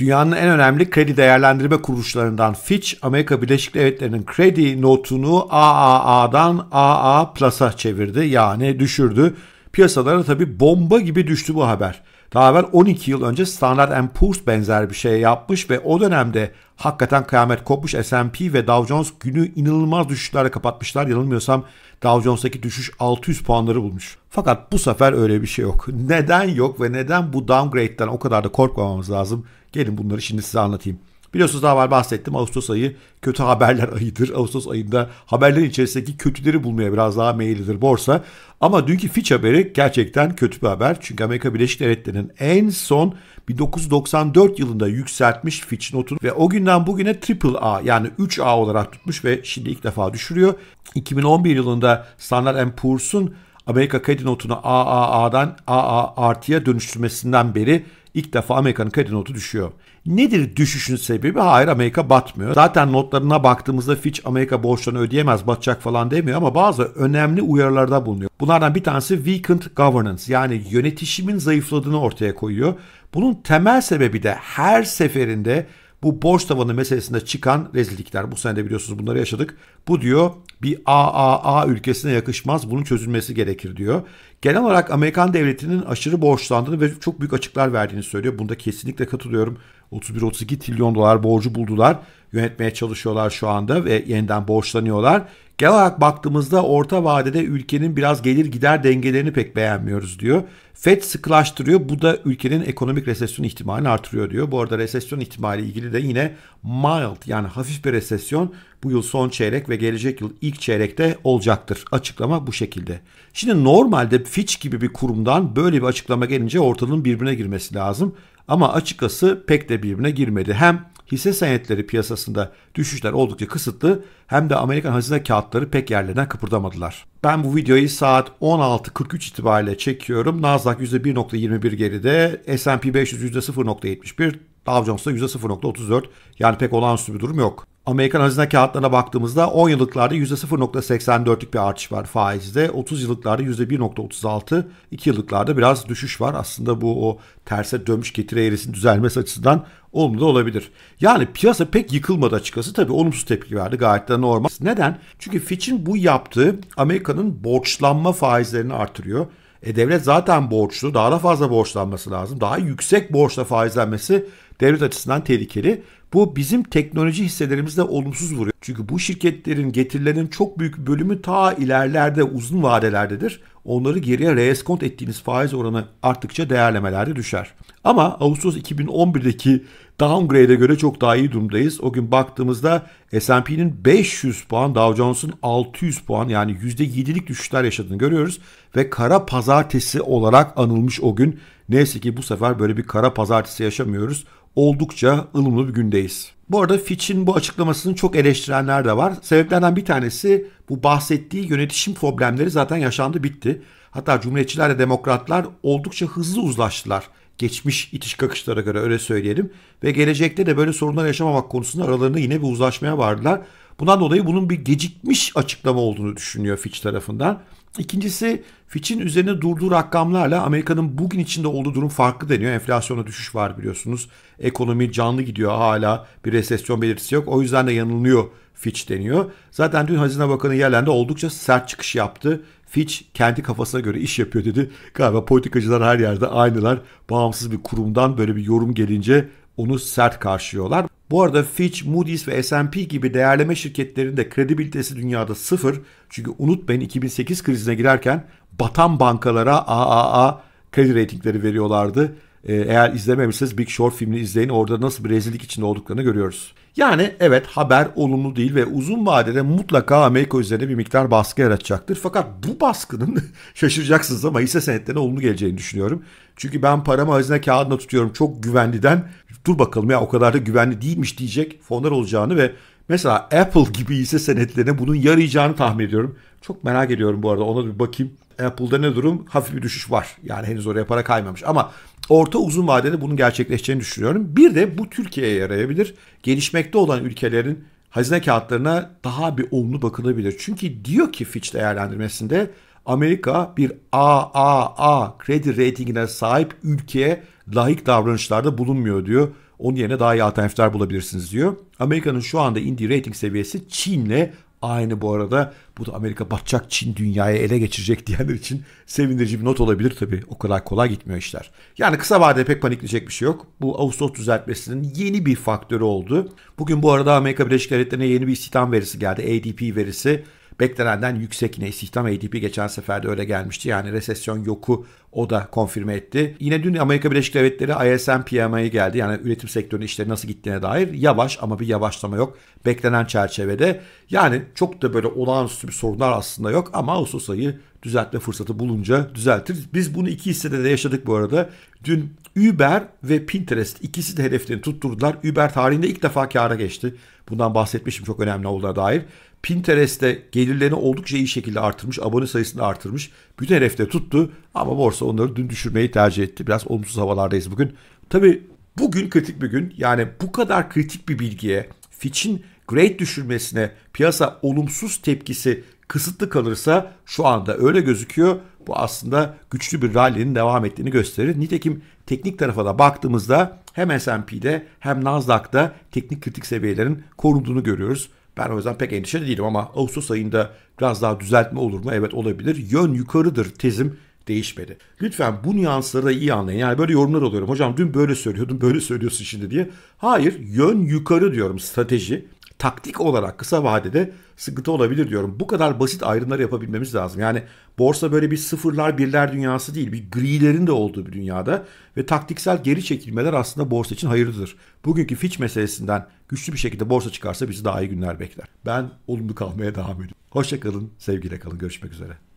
Dünyanın en önemli kredi değerlendirme kuruluşlarından Fitch, Amerika Birleşik Devletleri'nin kredi notunu AAA'dan AA Plus'a çevirdi yani düşürdü. Piyasalara tabi bomba gibi düştü bu haber. Daha evvel 12 yıl önce Standard Poor's benzer bir şey yapmış ve o dönemde hakikaten kıyamet kopmuş S&P ve Dow Jones günü inanılmaz düşüşlerle kapatmışlar. Yanılmıyorsam Dow Jones'taki düşüş 600 puanları bulmuş. Fakat bu sefer öyle bir şey yok. Neden yok ve neden bu downgrade'den o kadar da korkmamamız lazım? Gelin bunları şimdi size anlatayım. Biliyorsunuz daha var bahsettim Ağustos ayı kötü haberler ayıdır. Ağustos ayında haberlerin içerisindeki kötüleri bulmaya biraz daha meyillidir borsa. Ama dünkü Fitch haberi gerçekten kötü bir haber. Çünkü Amerika Birleşik Devletleri'nin en son 1994 yılında yükseltmiş Fitch notunu ve o günden bugüne triple A yani 3A olarak tutmuş ve şimdi ilk defa düşürüyor. 2011 yılında Standard Poor's'un Amerika kredi notunu AAA'dan AA artıya dönüştürmesinden beri İlk defa Amerika'nın kredi notu düşüyor. Nedir düşüşün sebebi? Hayır Amerika batmıyor. Zaten notlarına baktığımızda Fitch Amerika borçlarını ödeyemez, batacak falan demiyor ama bazı önemli uyarılarda bulunuyor. Bunlardan bir tanesi weakened governance yani yönetişimin zayıfladığını ortaya koyuyor. Bunun temel sebebi de her seferinde bu borç tavanı meselesinde çıkan rezillikler. Bu sene de biliyorsunuz bunları yaşadık. Bu diyor bir AAA ülkesine yakışmaz. Bunun çözülmesi gerekir diyor. Genel olarak Amerikan devletinin aşırı borçlandığını ve çok büyük açıklar verdiğini söylüyor. Bunda kesinlikle katılıyorum. 31-32 trilyon dolar borcu buldular. Yönetmeye çalışıyorlar şu anda ve yeniden borçlanıyorlar. Genel olarak baktığımızda orta vadede ülkenin biraz gelir gider dengelerini pek beğenmiyoruz diyor. Fed sıklaştırıyor. Bu da ülkenin ekonomik resesyon ihtimalini artırıyor diyor. Bu arada resesyon ihtimali ilgili de yine mild yani hafif bir resesyon bu yıl son çeyrek ve gelecek yıl ilk çeyrekte olacaktır. Açıklama bu şekilde. Şimdi normalde Fitch gibi bir kurumdan böyle bir açıklama gelince ortalığın birbirine girmesi lazım. Ama açıkçası pek de birbirine girmedi. Hem hisse senetleri piyasasında düşüşler oldukça kısıtlı hem de Amerikan hazine kağıtları pek yerlerinden kıpırdamadılar. Ben bu videoyu saat 16.43 itibariyle çekiyorum. Nasdaq %1.21 geride, S&P 500 %0.71, Dow Jones'ta %0.34 yani pek olağanüstü bir durum yok. Amerikan hazine kağıtlarına baktığımızda 10 yıllıklarda %0.84'lük bir artış var faizde. 30 yıllıklarda %1.36, 2 yıllıklarda biraz düşüş var. Aslında bu o terse dönmüş getiri eğrisinin düzelmesi açısından olumlu da olabilir. Yani piyasa pek yıkılmadı açıkçası. Tabii olumsuz tepki verdi gayet de normal. Neden? Çünkü Fitch'in bu yaptığı Amerika'nın borçlanma faizlerini artırıyor. E devlet zaten borçlu. Daha da fazla borçlanması lazım. Daha yüksek borçla faizlenmesi devlet açısından tehlikeli. Bu bizim teknoloji hisselerimizde olumsuz vuruyor. Çünkü bu şirketlerin getirilerinin çok büyük bölümü ta ilerlerde uzun vadelerdedir. Onları geriye reeskont ettiğiniz faiz oranı arttıkça değerlemelerde düşer. Ama Ağustos 2011'deki downgrade'e göre çok daha iyi durumdayız. O gün baktığımızda S&P'nin 500 puan, Dow Jones'un 600 puan yani %7'lik düşüşler yaşadığını görüyoruz. Ve kara pazartesi olarak anılmış o gün. Neyse ki bu sefer böyle bir kara pazartesi yaşamıyoruz oldukça ılımlı bir gündeyiz. Bu arada Fitch'in bu açıklamasını çok eleştirenler de var. Sebeplerden bir tanesi bu bahsettiği yönetişim problemleri zaten yaşandı bitti. Hatta Cumhuriyetçilerle Demokratlar oldukça hızlı uzlaştılar. Geçmiş itiş kakışlara göre öyle söyleyelim. Ve gelecekte de böyle sorunlar yaşamamak konusunda aralarında yine bir uzlaşmaya vardılar. Bundan dolayı bunun bir gecikmiş açıklama olduğunu düşünüyor Fitch tarafından. İkincisi Fitch'in üzerine durduğu rakamlarla Amerika'nın bugün içinde olduğu durum farklı deniyor. Enflasyona düşüş var biliyorsunuz. Ekonomi canlı gidiyor hala bir resesyon belirtisi yok. O yüzden de yanılıyor Fitch deniyor. Zaten dün Hazine Bakanı Yellen'de oldukça sert çıkış yaptı. Fitch kendi kafasına göre iş yapıyor dedi. Galiba politikacılar her yerde aynılar. Bağımsız bir kurumdan böyle bir yorum gelince onu sert karşılıyorlar. Bu arada Fitch, Moody's ve S&P gibi değerleme şirketlerinin de kredibilitesi dünyada sıfır. Çünkü unutmayın 2008 krizine girerken batan bankalara AAA kredi reytingleri veriyorlardı. Ee, eğer izlememişseniz Big Short filmini izleyin. Orada nasıl bir rezillik içinde olduklarını görüyoruz. Yani evet haber olumlu değil ve uzun vadede mutlaka Amerika üzerine bir miktar baskı yaratacaktır. Fakat bu baskının şaşıracaksınız ama hisse senetlerine olumlu geleceğini düşünüyorum. Çünkü ben paramı hazine kağıdına tutuyorum çok güvenliden. Dur bakalım ya o kadar da güvenli değilmiş diyecek fonlar olacağını ve mesela Apple gibi hisse senetlerine bunun yarayacağını tahmin ediyorum. Çok merak ediyorum bu arada ona bir bakayım. Apple'da ne durum? Hafif bir düşüş var. Yani henüz oraya para kaymamış ama orta uzun vadede bunun gerçekleşeceğini düşünüyorum. Bir de bu Türkiye'ye yarayabilir. Gelişmekte olan ülkelerin hazine kağıtlarına daha bir olumlu bakılabilir. Çünkü diyor ki Fitch değerlendirmesinde Amerika bir AAA kredi reytingine sahip ülkeye layık davranışlarda bulunmuyor diyor. Onun yerine daha iyi alternatifler bulabilirsiniz diyor. Amerika'nın şu anda indiği rating seviyesi Çin'le Aynı bu arada bu da Amerika batacak Çin dünyayı ele geçirecek diyenler için sevindirici bir not olabilir tabii. O kadar kolay gitmiyor işler. Yani kısa vadede pek panikleyecek bir şey yok. Bu Ağustos düzeltmesinin yeni bir faktörü oldu. Bugün bu arada Amerika Birleşik Devletleri'ne yeni bir istihdam verisi geldi. ADP verisi Beklenenden yüksek yine istihdam ADP geçen sefer de öyle gelmişti. Yani resesyon yoku o da konfirme etti. Yine dün Amerika Birleşik Devletleri ISM PMI geldi. Yani üretim sektörünün işleri nasıl gittiğine dair yavaş ama bir yavaşlama yok. Beklenen çerçevede. Yani çok da böyle olağanüstü bir sorunlar aslında yok ama Ağustos ayı düzeltme fırsatı bulunca düzeltir. Biz bunu iki hissede de yaşadık bu arada. Dün Uber ve Pinterest ikisi de hedeflerini tutturdular. Uber tarihinde ilk defa kâra geçti. Bundan bahsetmişim çok önemli olduğuna dair. Pinterest'te gelirlerini oldukça iyi şekilde artırmış, abone sayısını artırmış. Bütün hedefte tuttu ama borsa onları dün düşürmeyi tercih etti. Biraz olumsuz havalardayız bugün. Tabii bugün kritik bir gün. Yani bu kadar kritik bir bilgiye Fitch'in grade düşürmesine piyasa olumsuz tepkisi kısıtlı kalırsa şu anda öyle gözüküyor. Bu aslında güçlü bir rally'nin devam ettiğini gösterir. Nitekim teknik tarafa da baktığımızda hem S&P'de hem Nasdaq'da teknik kritik seviyelerin korunduğunu görüyoruz. Ben o yüzden pek endişeli değilim ama Ağustos ayında biraz daha düzeltme olur mu? Evet olabilir. Yön yukarıdır tezim değişmedi. Lütfen bu nüansları da iyi anlayın. Yani böyle yorumlar alıyorum. Hocam dün böyle söylüyordun, böyle söylüyorsun şimdi diye. Hayır, yön yukarı diyorum strateji taktik olarak kısa vadede sıkıntı olabilir diyorum. Bu kadar basit ayrımları yapabilmemiz lazım. Yani borsa böyle bir sıfırlar birler dünyası değil. Bir grilerin de olduğu bir dünyada ve taktiksel geri çekilmeler aslında borsa için hayırlıdır. Bugünkü Fitch meselesinden güçlü bir şekilde borsa çıkarsa bizi daha iyi günler bekler. Ben olumlu kalmaya devam ediyorum. Hoşçakalın, sevgiyle kalın. Görüşmek üzere.